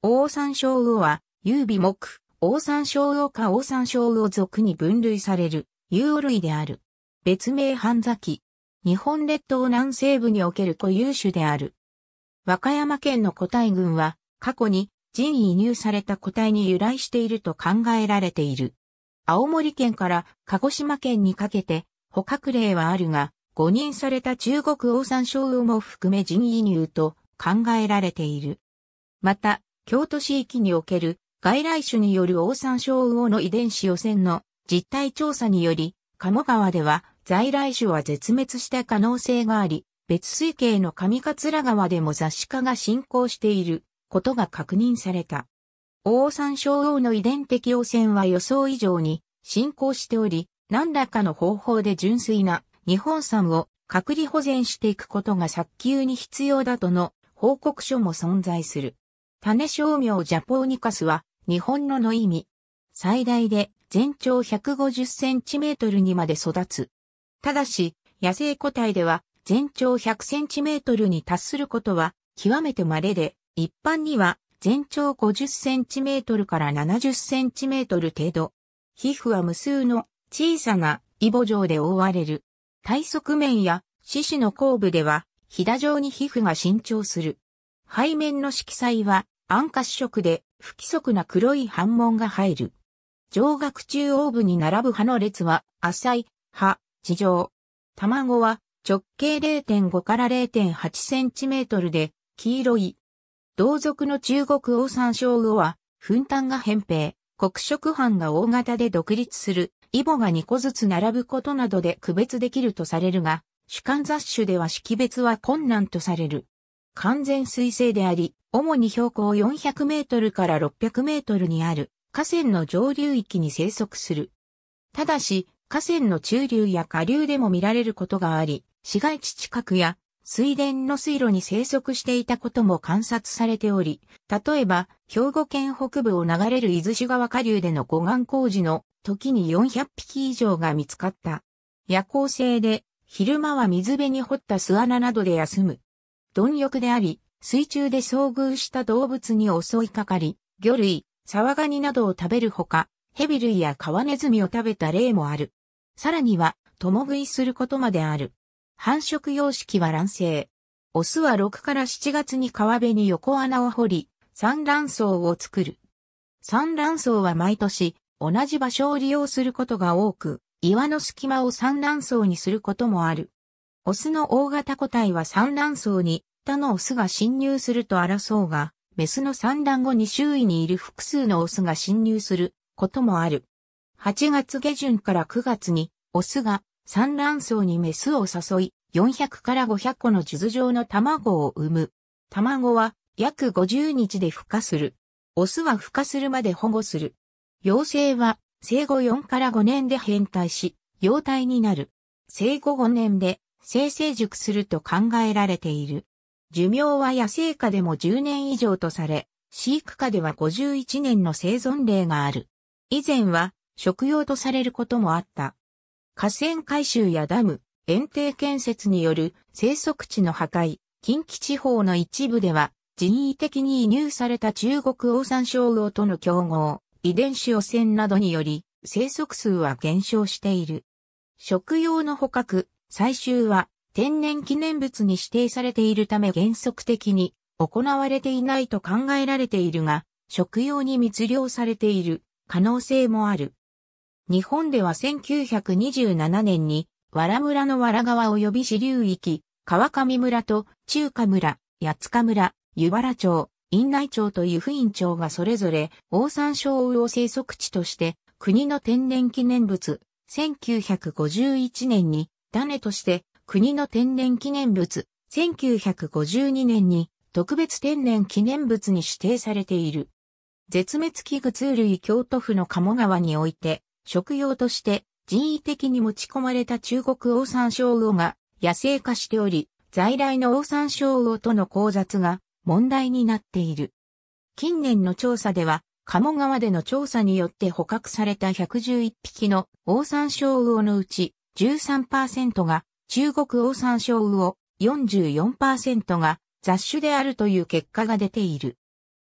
王山ウオは、ウオ木、王山サンシ王山ウオ属に分類される、有魚類である。別名半ザキ。日本列島南西部における固有種である。和歌山県の個体群は、過去に人移入された個体に由来していると考えられている。青森県から鹿児島県にかけて、捕獲例はあるが、誤認された中国王山ウオも含め人移入と考えられている。また、京都市域における外来種によるオオサンショウウオの遺伝子汚染の実態調査により、鴨川では在来種は絶滅した可能性があり、別水系の上桂川でも雑誌化が進行していることが確認された。オオサンショウウオの遺伝的汚染は予想以上に進行しており、何らかの方法で純粋な日本産を隔離保全していくことが早急に必要だとの報告書も存在する。種商名ジャポーニカスは日本のの意味。最大で全長150センチメートルにまで育つ。ただし、野生個体では全長100センチメートルに達することは極めて稀で、一般には全長50センチメートルから70センチメートル程度。皮膚は無数の小さなイボ状で覆われる。体側面や獅子の後部では、ひだ状に皮膚が伸長する。背面の色彩は暗褐色で不規則な黒い斑紋が入る。上顎中央部に並ぶ葉の列は浅い、葉、地上。卵は直径0.5から0.8センチメートルで黄色い。同族の中国王山椒魚は、粉炭が扁平、黒色斑が大型で独立する、イボが2個ずつ並ぶことなどで区別できるとされるが、主観雑種では識別は困難とされる。完全水性であり、主に標高400メートルから600メートルにある河川の上流域に生息する。ただし、河川の中流や下流でも見られることがあり、市街地近くや水田の水路に生息していたことも観察されており、例えば、兵庫県北部を流れる伊豆市川下流での護岸工事の時に400匹以上が見つかった。夜行性で、昼間は水辺に掘った巣穴などで休む。貪欲であり、水中で遭遇した動物に襲いかかり、魚類、サワガニなどを食べるほか、蛇類やカワネズミを食べた例もある。さらには、共食いすることまである。繁殖様式は卵生。オスは6から7月に川辺に横穴を掘り、産卵層を作る。産卵層は毎年、同じ場所を利用することが多く、岩の隙間を産卵層にすることもある。オスの大型個体は産卵層に他のオスが侵入すると争うが、メスの産卵後に周囲にいる複数のオスが侵入することもある。8月下旬から9月に、オスが産卵層にメスを誘い、400から500個の数珠状の卵を産む。卵は約50日で孵化する。オスは孵化するまで保護する。幼生は生後4から5年で変態し、幼体になる。生後5年で生成熟すると考えられている。寿命は野生下でも10年以上とされ、飼育下では51年の生存例がある。以前は食用とされることもあった。河川改修やダム、園庭建設による生息地の破壊、近畿地方の一部では人為的に移入された中国オオサンショウウオとの競合、遺伝子汚染などにより生息数は減少している。食用の捕獲、採集は天然記念物に指定されているため原則的に行われていないと考えられているが、食用に密漁されている可能性もある。日本では1927年に、わら村のわら川及び支流域、川上村と中華村、八塚村、湯原町、院内町と湯布院町がそれぞれ、オ山椒魚生息地として、国の天然記念物、1951年に種として国の天然記念物、1952年に特別天然記念物に指定されている。絶滅危惧通類京都府の鴨川において、食用として人為的に持ち込まれた中国オオサンショウウオが野生化しており、在来のオオサンショウウオとの交雑が問題になっている。近年の調査では、鴨川での調査によって捕獲された111匹のオオサンショウウオのうち13%が、中国オオサンショウウオ44%が雑種であるという結果が出ている。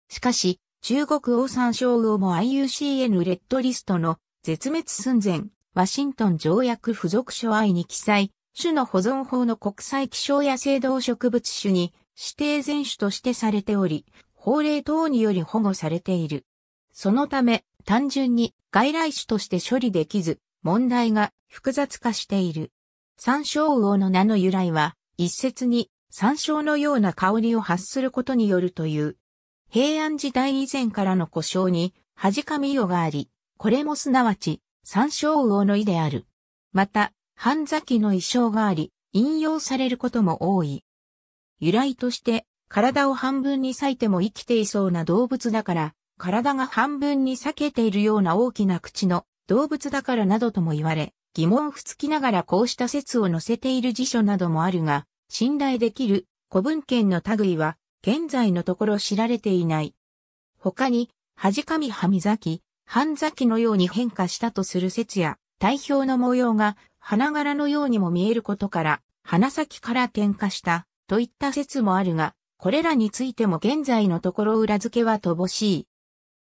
しかし、中国オオサンショウウオも IUCN レッドリストの絶滅寸前、ワシントン条約附属書愛に記載、種の保存法の国際気象野生動植物種に指定全種としてされており、法令等により保護されている。そのため、単純に外来種として処理できず、問題が複雑化している。山椒魚の名の由来は、一説に山椒のような香りを発することによるという。平安時代以前からの故障に、はじかみ魚があり、これもすなわち、山椒魚の意である。また、半崎の意装があり、引用されることも多い。由来として、体を半分に裂いても生きていそうな動物だから、体が半分に裂けているような大きな口の動物だからなどとも言われ、疑問符つきながらこうした説を載せている辞書などもあるが、信頼できる古文献の類は、現在のところ知られていない。他に、はじかみはみ咲き、はん咲きのように変化したとする説や、体表の模様が花柄のようにも見えることから、花咲きから点火したといった説もあるが、これらについても現在のところ裏付けは乏しい。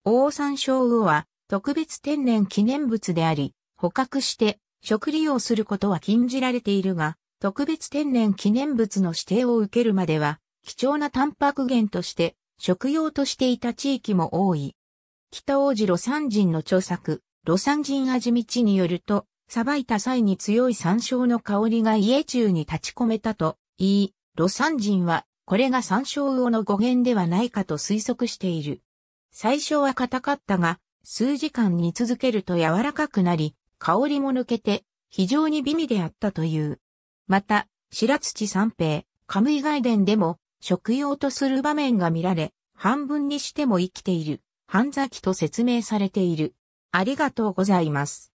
オオサ魚は特別天然記念物であり、捕獲して食利用することは禁じられているが、特別天然記念物の指定を受けるまでは、貴重なタンパク源として、食用としていた地域も多い。北王子魯山人の著作、魯山人味道によると、さばいた際に強い山椒の香りが家中に立ち込めたと言い、魯山人は、これが山椒魚の語源ではないかと推測している。最初は硬かったが、数時間煮続けると柔らかくなり、香りも抜けて、非常に美味であったという。また、白土三平、カムイ外伝でも、食用とする場面が見られ、半分にしても生きている、半咲きと説明されている。ありがとうございます。